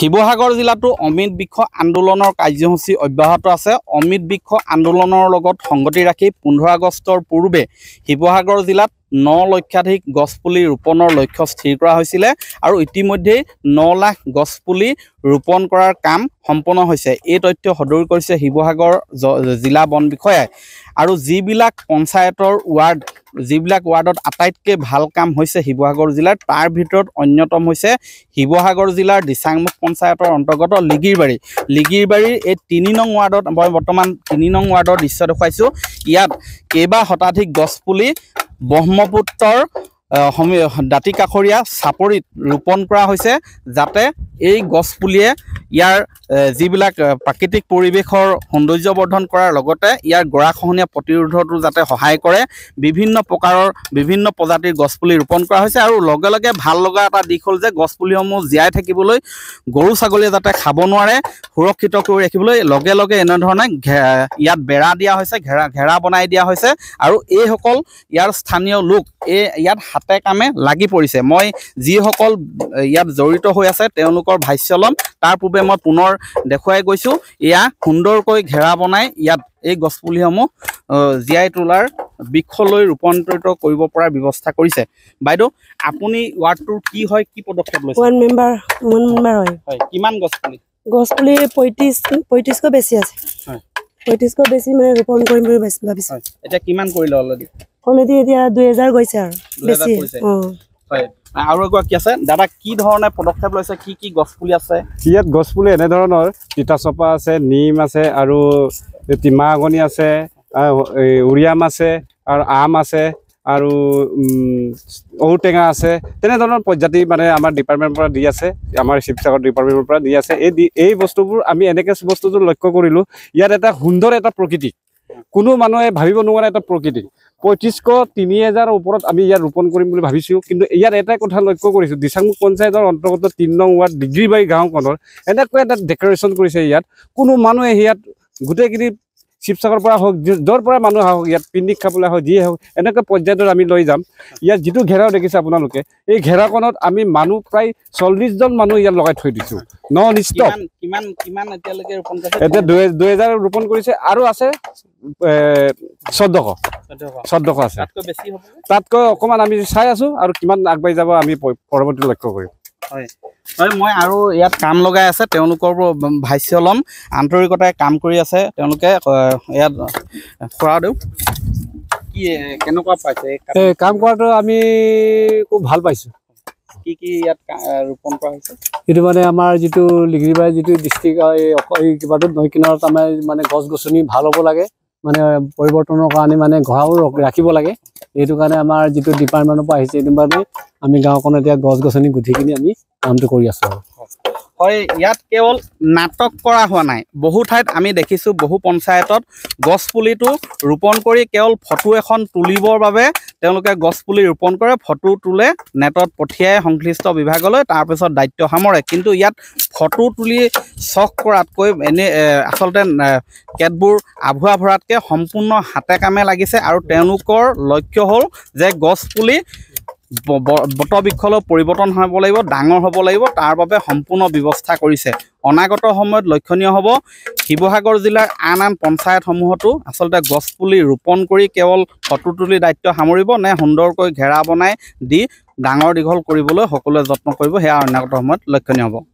শিৱসাগৰ জিলাতো অমিত বৃক্ষ আন্দোলনৰ কাৰ্যসূচী অব্যাহত আছে অমিত বৃক্ষ আন্দোলনৰ লগত সংগতি ৰাখি পোন্ধৰ আগষ্টৰ পূৰ্বে শিৱসাগৰ জিলাত ন লক্ষাধিক গছপুলি ৰোপণৰ লক্ষ্য স্থিৰ কৰা হৈছিলে আৰু ইতিমধ্যেই ন লাখ গছপুলি ৰোপণ কৰাৰ কাম সম্পন্ন হৈছে এই তথ্য সদৰি কৰিছে শিৱসাগৰ জিলা বন বিষয়াই আৰু যিবিলাক পঞ্চায়তৰ ৱাৰ্ড যিবিলাক ৱাৰ্ডত আটাইতকৈ ভাল কাম হৈছে শিৱসাগৰ জিলাৰ তাৰ ভিতৰত অন্যতম হৈছে শিৱসাগৰ জিলাৰ দিচাংমুখ পঞ্চায়তৰ অন্তৰ্গত লিগিৰবাৰী লিগিৰবাৰীৰ এই তিনি নং ৱাৰ্ডত মই বৰ্তমান তিনি নং ৱাৰ্ডৰ দৃশ্য দেখুৱাইছোঁ ইয়াত কেইবা শতাধিক গছপুলি ব্ৰহ্মপুত্ৰৰ সমী দাঁতি কাষৰীয়া চাপৰিত ৰোপণ কৰা হৈছে যাতে এই গছপুলিয়ে ইয়াৰ যিবিলাক প্ৰাকৃতিক পৰিৱেশৰ সৌন্দৰ্য বৰ্ধন কৰাৰ লগতে ইয়াৰ গৰাখহনীয়া প্ৰতিৰোধটো যাতে সহায় কৰে বিভিন্ন প্ৰকাৰৰ বিভিন্ন প্ৰজাতিৰ গছপুলি ৰোপণ কৰা হৈছে আৰু লগে লগে ভাল লগা এটা দিশ হ'ল যে গছপুলিসমূহ জীয়াই থাকিবলৈ গৰু ছাগলীয়ে যাতে খাব নোৱাৰে সুৰক্ষিত কৰি ৰাখিবলৈ লগে লগে এনেধৰণে ইয়াত বেৰা দিয়া হৈছে ঘেৰা ঘেৰা বনাই দিয়া হৈছে আৰু এইসকল ইয়াৰ স্থানীয় লোক এই ইয়াত হাতে কামে লাগি পৰিছে মই যিসকল ইয়াত জড়িত হৈ আছে তেওঁলোকৰ ভাষ্য ল'ম তাৰ পূৰ্বে মই পুনৰ দেখুৱাই গৈছোঁ ইয়াক সুন্দৰকৈ ঘেৰা বনাই ইয়াত এই গছপুলিসমূহ জীয়াই তোলাৰ বৃক্ষলৈ ৰূপান্তৰিত কৰিব পৰাৰ ব্যৱস্থা কৰিছে বাইদেউ আপুনি ৱাৰ্ডটোৰ কি হয় কি পদক্ষেপ লৈছে কিমান গছপুলি গছপুলি পঁয়ত্ৰিছ পঁয়ত্ৰিছশ বেছি আছে পঁয়ত্ৰিছশ বেছি মানে ৰোপণ কৰিম বুলি ভাবিছোঁ এতিয়া কিমান কৰিলে অলৰেডি অলৰেডি এতিয়া দুই হেজাৰ গৈছে আৰু বেছি অঁ হয় আৰু এগৰাকী আছে দাদা কি ধৰণে পদক্ষেপ লৈছে কি কি গছপুলি আছে ইয়াত গছপুলি এনেধৰণৰ তিতাচপা আছে নিম আছে আৰু তিমাগনি আছে উৰিয়াম আছে আৰু আম আছে আৰু ঔটেঙা আছে তেনেধৰণৰ প্ৰজাতি মানে আমাৰ ডিপাৰ্টমেণ্টৰ পৰা দি আছে আমাৰ শিৱসাগৰ ডিপাৰ্টমেণ্টৰ পৰা দি আছে এই এই বস্তুবোৰ আমি এনেকৈ বস্তুটো লক্ষ্য কৰিলোঁ ইয়াত এটা সুন্দৰ এটা প্ৰকৃতি কোনো মানুহে ভাবিব নোৱাৰে এটা প্ৰকৃতি পঁয়ত্ৰিছশ তিনি হেজাৰৰ ওপৰত আমি ইয়াত ৰোপণ কৰিম বুলি ভাবিছোঁ কিন্তু ইয়াত এটাই কথা লক্ষ্য কৰিছোঁ দিচাংমুখ পঞ্চায়তৰ অন্তৰ্গত তিন নং ৱাৰ্ড ডিগ্ৰীবাৰী গাঁওখনৰ এনেকুৱা এটা ডেকৰেশ্যন কৰিছে ইয়াত কোনো মানুহে ইয়াত গোটেইখিনি শিৱসাগৰ পৰা হওক য'ৰ পৰা মানুহ আহক ইয়াত পিকনিক খাবলৈ আহক যিয়ে হওক এনেকুৱা পৰ্যায়ত আমি লৈ যাম ইয়াত যিটো ঘেৰাও দেখিছে আপোনালোকে এই ঘেৰাকণত আমি মানুহ প্ৰায় চল্লিছজন মানুহ ইয়াত লগাই থৈ দিছোঁ ন নিশ্চিত এতিয়া দুহেজাৰ ৰোপণ কৰিছে আৰু আছে চৈধ্যশ চৈধ্যশ আছে তাতকৈ অকণমান আমি চাই আছোঁ আৰু কিমান আগবাঢ়ি যাব আমি পৰৱৰ্তী লক্ষ্য কৰিম হয় মই আৰু ইয়াত কাম লগাই আছে তেওঁলোকৰ ভাষ্য ল'ম আন্তৰিকতাৰে কাম কৰি আছে তেওঁলোকে ইয়াত কৰা দিওঁ কি কেনেকুৱা পাইছে এই কাম কৰাটো আমি খুব ভাল পাইছোঁ কি কি ইয়াত ৰোপণ কৰা হৈছে এইটো মানে আমাৰ যিটো লিগিৰিবাৰী যিটো ডিষ্ট্ৰিক্ট এই কিবাটো নৈ কিনাৰত আমাৰ মানে গছ গছনি ভাল হ'ব লাগে মানে পৰিৱৰ্তনৰ কাৰণে মানে ঘৰাও ৰাখিব লাগে এইটো কাৰণে আমাৰ যিটো ডিপাৰ্টমেণ্টৰ পৰা আহিছে এইটো মানে আমি গাঁওখন এতিয়া গছ গছনি গুঠি কিনে আমি কামটো কৰি আছো হয় ইয়াত কেৱল নাটক কৰা হোৱা নাই বহু ঠাইত আমি দেখিছোঁ বহু পঞ্চায়তত গছ পুলিটো ৰোপণ কৰি কেৱল ফটো এখন তুলিবৰ বাবে তেওঁলোকে গছ পুলি ৰোপণ কৰে ফটো তোলে নেটত পঠিয়াই সংশ্লিষ্ট বিভাগলৈ তাৰপিছত দায়িত্ব সামৰে কিন্তু ইয়াত ফটো তুলি চখ কৰাতকৈ এনে আচলতে কেতবোৰ আভুৱা ভৰাতকৈ সম্পূৰ্ণ হাতে কামে লাগিছে আৰু তেওঁলোকৰ লক্ষ্য হ'ল যে গছপুলি বৃক্ষলৈ পৰিৱৰ্তন হ'ব লাগিব ডাঙৰ হ'ব লাগিব তাৰ বাবে সম্পূৰ্ণ ব্যৱস্থা কৰিছে অনাগত সময়ত লক্ষণীয় হ'ব শিৱসাগৰ জিলাৰ আন আন পঞ্চায়তসমূহতো আচলতে গছপুলি ৰোপণ কৰি কেৱল ফটো তুলি দায়িত্ব সামৰিব নে সুন্দৰকৈ ঘেৰা বনাই দি ডাঙৰ দীঘল কৰিবলৈ সকলোৱে যত্ন কৰিব সেয়া অনাগত সময়ত লক্ষণীয় হ'ব